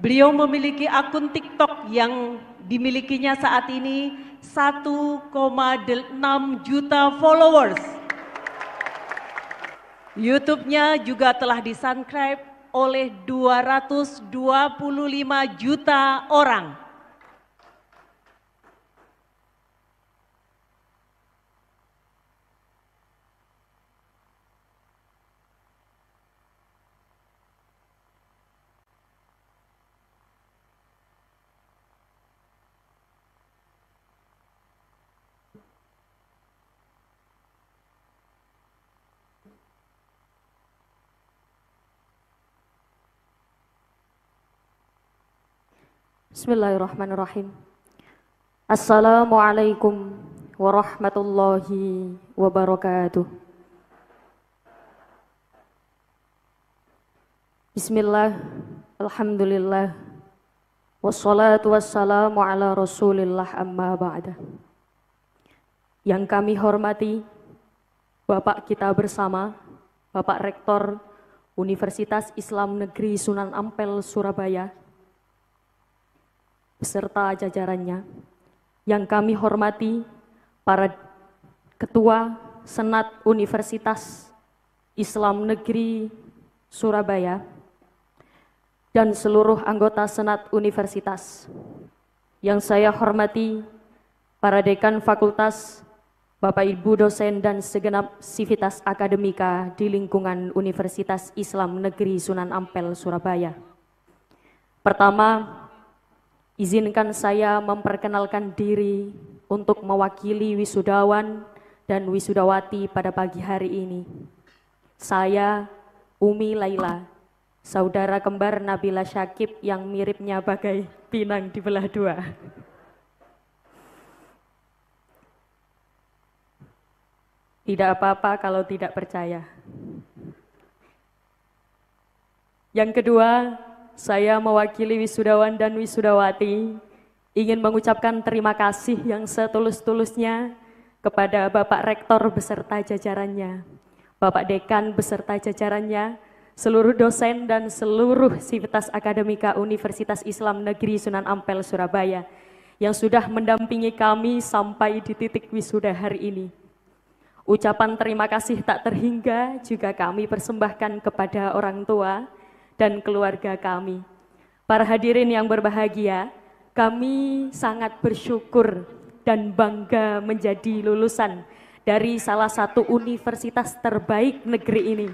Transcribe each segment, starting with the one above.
Beliau memiliki akun TikTok yang dimilikinya saat ini 1,6 juta followers. YouTube-nya juga telah disubscribe oleh 225 juta orang. Bismillahirrahmanirrahim. Assalamualaikum warahmatullahi wabarakatuh. Bismillah, Alhamdulillah, wassalatu wassalamu ala rasulillah amma ba'da. Yang kami hormati, Bapak kita bersama, Bapak Rektor Universitas Islam Negeri Sunan Ampel, Surabaya, beserta jajarannya, yang kami hormati para Ketua Senat Universitas Islam Negeri Surabaya, dan seluruh anggota Senat Universitas. Yang saya hormati, para dekan fakultas, Bapak Ibu dosen dan segenap sivitas akademika di lingkungan Universitas Islam Negeri Sunan Ampel, Surabaya. Pertama, Izinkan saya memperkenalkan diri untuk mewakili wisudawan dan wisudawati pada pagi hari ini. Saya Umi Laila, saudara kembar Nabila Syakib yang miripnya bagai pinang di belah dua. Tidak apa-apa kalau tidak percaya. Yang kedua, saya mewakili wisudawan dan wisudawati ingin mengucapkan terima kasih yang setulus-tulusnya kepada Bapak Rektor beserta jajarannya, Bapak Dekan beserta jajarannya, seluruh dosen dan seluruh sivitas akademika Universitas Islam Negeri Sunan Ampel Surabaya yang sudah mendampingi kami sampai di titik wisuda hari ini. Ucapan terima kasih tak terhingga juga kami persembahkan kepada orang tua, dan keluarga kami. Para hadirin yang berbahagia, kami sangat bersyukur dan bangga menjadi lulusan dari salah satu universitas terbaik negeri ini.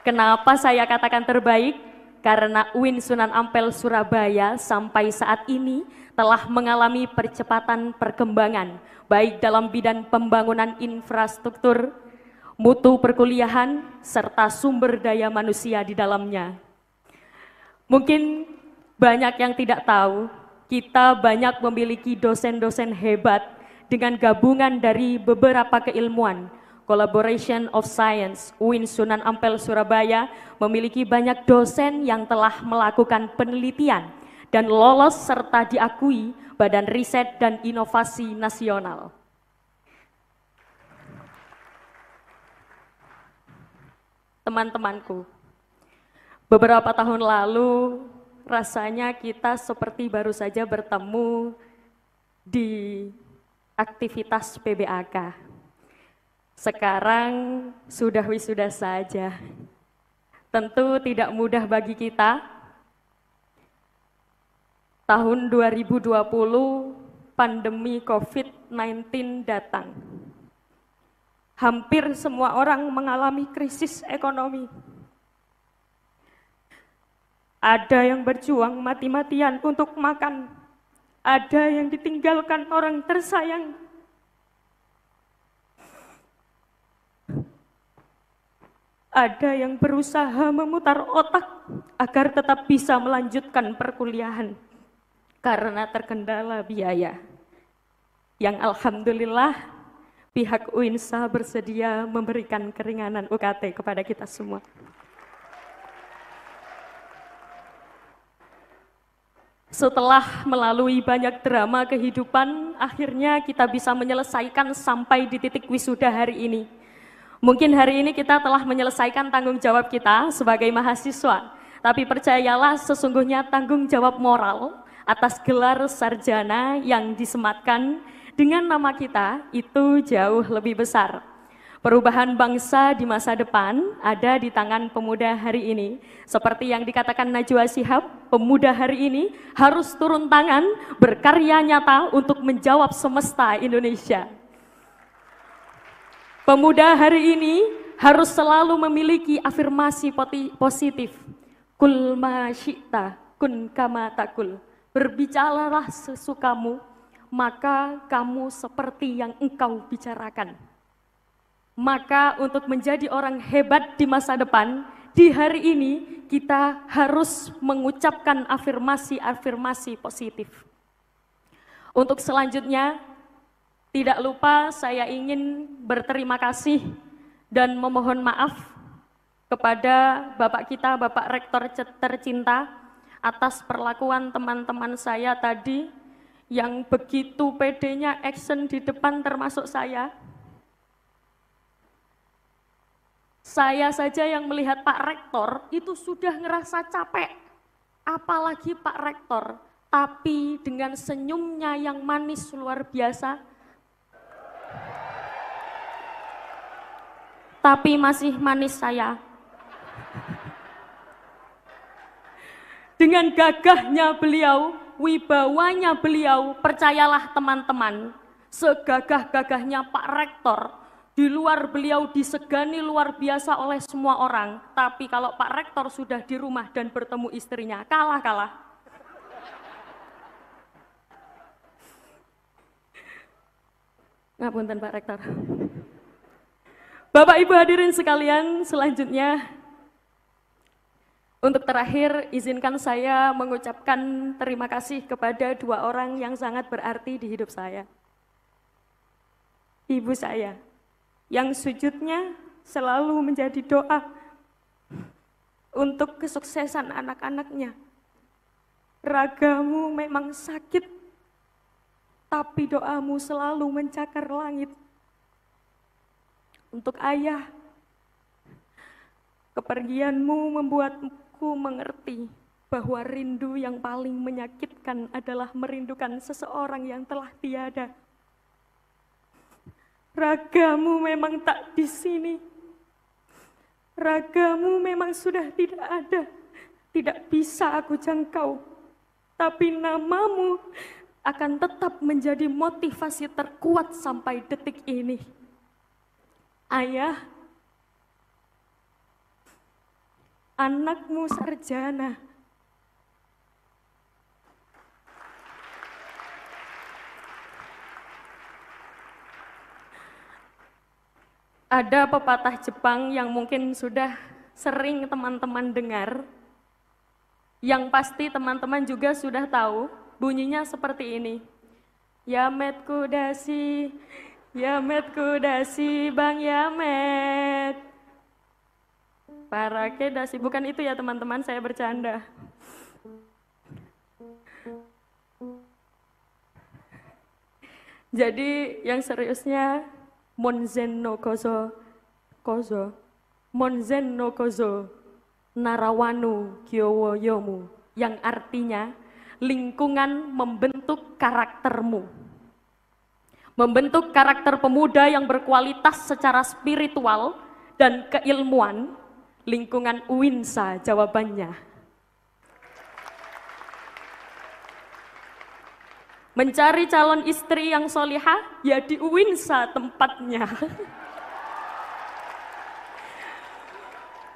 Kenapa saya katakan terbaik? Karena UIN Sunan Ampel Surabaya sampai saat ini telah mengalami percepatan perkembangan baik dalam bidang pembangunan infrastruktur, mutu perkuliahan, serta sumber daya manusia di dalamnya. Mungkin banyak yang tidak tahu, kita banyak memiliki dosen-dosen hebat dengan gabungan dari beberapa keilmuan. Collaboration of Science, UIN Sunan Ampel Surabaya memiliki banyak dosen yang telah melakukan penelitian dan lolos serta diakui Badan Riset dan Inovasi Nasional. teman-temanku. Beberapa tahun lalu, rasanya kita seperti baru saja bertemu di aktivitas PBAK. Sekarang sudah wisuda saja. Tentu tidak mudah bagi kita. Tahun 2020 pandemi COVID-19 datang hampir semua orang mengalami krisis ekonomi. Ada yang berjuang mati-matian untuk makan, ada yang ditinggalkan orang tersayang. Ada yang berusaha memutar otak agar tetap bisa melanjutkan perkuliahan karena terkendala biaya. Yang alhamdulillah pihak UINSA bersedia memberikan keringanan UKT kepada kita semua. Setelah melalui banyak drama kehidupan, akhirnya kita bisa menyelesaikan sampai di titik wisuda hari ini. Mungkin hari ini kita telah menyelesaikan tanggung jawab kita sebagai mahasiswa, tapi percayalah sesungguhnya tanggung jawab moral atas gelar sarjana yang disematkan dengan nama kita itu jauh lebih besar. Perubahan bangsa di masa depan ada di tangan pemuda hari ini. Seperti yang dikatakan Najwa Shihab, pemuda hari ini harus turun tangan berkarya nyata untuk menjawab semesta Indonesia. Pemuda hari ini harus selalu memiliki afirmasi positif. Kul ma kun kama takul. Berbicaralah sesukamu, maka kamu seperti yang engkau bicarakan. Maka untuk menjadi orang hebat di masa depan, di hari ini kita harus mengucapkan afirmasi-afirmasi positif. Untuk selanjutnya, tidak lupa saya ingin berterima kasih dan memohon maaf kepada Bapak kita, Bapak Rektor tercinta, atas perlakuan teman-teman saya tadi yang begitu pedenya action di depan termasuk saya. Saya saja yang melihat Pak Rektor itu sudah ngerasa capek, apalagi Pak Rektor. Tapi dengan senyumnya yang manis luar biasa, tapi masih manis saya. Dengan gagahnya beliau wibawanya beliau, percayalah teman-teman, segagah-gagahnya Pak Rektor, di luar beliau disegani luar biasa oleh semua orang, tapi kalau Pak Rektor sudah di rumah dan bertemu istrinya, kalah-kalah. Ngapunten Pak Rektor. Bapak Ibu hadirin sekalian, selanjutnya untuk terakhir, izinkan saya mengucapkan terima kasih kepada dua orang yang sangat berarti di hidup saya. Ibu saya, yang sujudnya selalu menjadi doa untuk kesuksesan anak-anaknya. Ragamu memang sakit, tapi doamu selalu mencakar langit. Untuk ayah, kepergianmu membuat aku mengerti bahwa rindu yang paling menyakitkan adalah merindukan seseorang yang telah tiada. Ragamu memang tak di sini. Ragamu memang sudah tidak ada. Tidak bisa aku jangkau. Tapi namamu akan tetap menjadi motivasi terkuat sampai detik ini. Ayah, anakmu sarjana. Ada pepatah Jepang yang mungkin sudah sering teman-teman dengar, yang pasti teman-teman juga sudah tahu bunyinya seperti ini. Yamet kudasi, Yamet kudasi, Bang Yamet. Para kedasi, bukan itu ya teman-teman, saya bercanda. Jadi yang seriusnya Monzen no kozo kozo Monzen no kozo narawanu kyowo yomu yang artinya lingkungan membentuk karaktermu. Membentuk karakter pemuda yang berkualitas secara spiritual dan keilmuan lingkungan UINSA jawabannya. Mencari calon istri yang solihah, ya di UINSA tempatnya.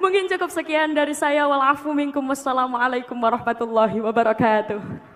Mungkin cukup sekian dari saya. Walafu minkum. Wassalamualaikum warahmatullahi wabarakatuh.